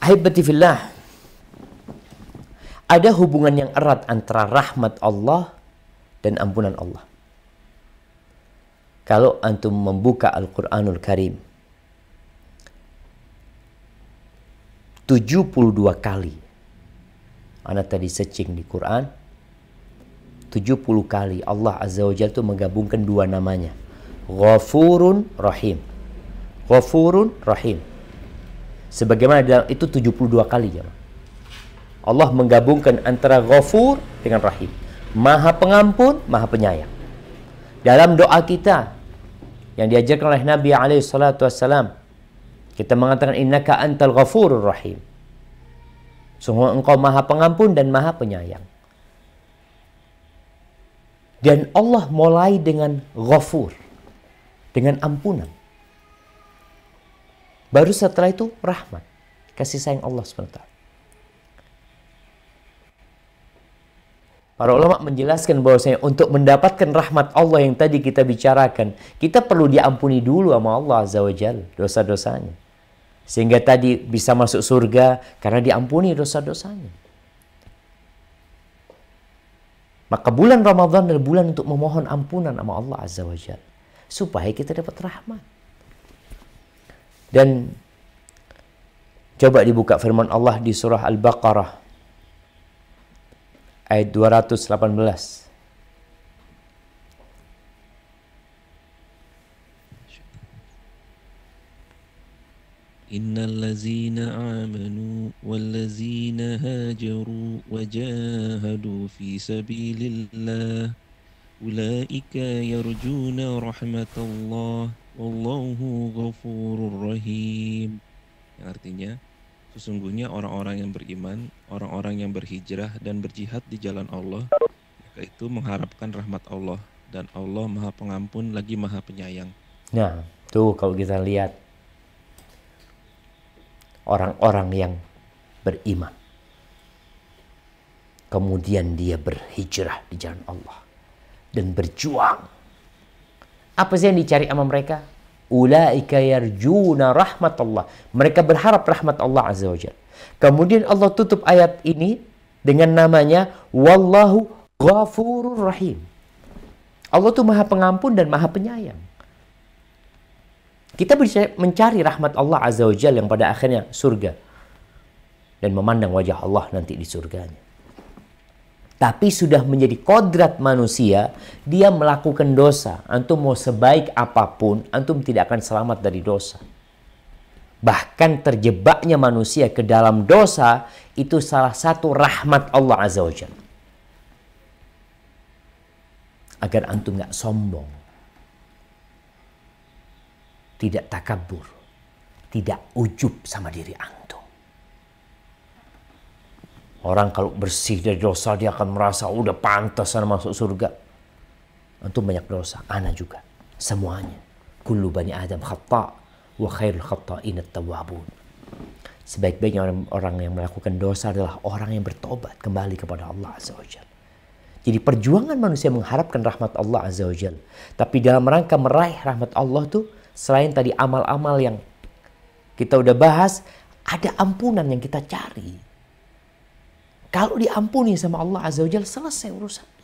Ahibati fillah. Ada hubungan yang erat antara rahmat Allah dan ampunan Allah. Kalau antum membuka Al-Qur'anul Karim 72 kali. Anak tadi searching di Quran 70 kali Allah Azza wa Jalla itu menggabungkan dua namanya. Ghafurun Rahim. Ghafurun Rahim Sebagaimana dalam itu 72 kali ya, Allah menggabungkan antara Ghafur dengan Rahim. Maha pengampun, maha penyayang. Dalam doa kita yang diajarkan oleh Nabi alaihi salatu wasallam, kita mengatakan innaka antal ghafurur rahim. Sungguh engkau maha pengampun dan maha penyayang. Dan Allah mulai dengan ghafur. Dengan ampunan. Baru setelah itu rahmat, kasih sayang Allah SWT. Para ulama menjelaskan bahwasanya untuk mendapatkan rahmat Allah yang tadi kita bicarakan, kita perlu diampuni dulu sama Allah Azza wa dosa-dosanya. Sehingga tadi bisa masuk surga karena diampuni dosa-dosanya. Maka bulan Ramadan adalah bulan untuk memohon ampunan sama Allah Azza wa Supaya kita dapat rahmat. Dan coba dibuka firman Allah di surah Al-Baqarah ayat 218. Innal ladzina amanu wal ladzina hajaru wajahadu fi sabilillah ulaika yarjuna rahmatallahi Wallahu ghafurur rahim. Yang artinya sesungguhnya orang-orang yang beriman, orang-orang yang berhijrah dan berjihad di jalan Allah, mereka itu mengharapkan rahmat Allah dan Allah Maha Pengampun lagi Maha Penyayang. Nah, tuh kalau kita lihat orang-orang yang beriman. Kemudian dia berhijrah di jalan Allah dan berjuang apa sih yang dicari sama mereka? Ulaika yarjuna Allah. Mereka berharap rahmat Allah Azza wa Jal. Kemudian Allah tutup ayat ini dengan namanya Wallahu ghafurur rahim. Allah tuh maha pengampun dan maha penyayang. Kita bisa mencari rahmat Allah Azza wa Jal yang pada akhirnya surga. Dan memandang wajah Allah nanti di surganya tapi sudah menjadi kodrat manusia, dia melakukan dosa. Antum mau sebaik apapun, antum tidak akan selamat dari dosa. Bahkan terjebaknya manusia ke dalam dosa itu salah satu rahmat Allah Azza wa Agar antum nggak sombong. Tidak takabur. Tidak ujub sama diri antum. Orang kalau bersih dari dosa dia akan merasa oh, udah pantas sana masuk surga. Antum banyak dosa, anak juga. Semuanya. Kullu bani Adam khata wa khairul khata'in tawabun. Sebaik-baiknya orang, orang yang melakukan dosa adalah orang yang bertobat kembali kepada Allah Azza wa Jalla. Jadi perjuangan manusia mengharapkan rahmat Allah Azza wa Jalla. Tapi dalam rangka meraih rahmat Allah tuh selain tadi amal-amal yang kita udah bahas, ada ampunan yang kita cari kalau diampuni sama Allah Azza wa Jal, selesai urusan.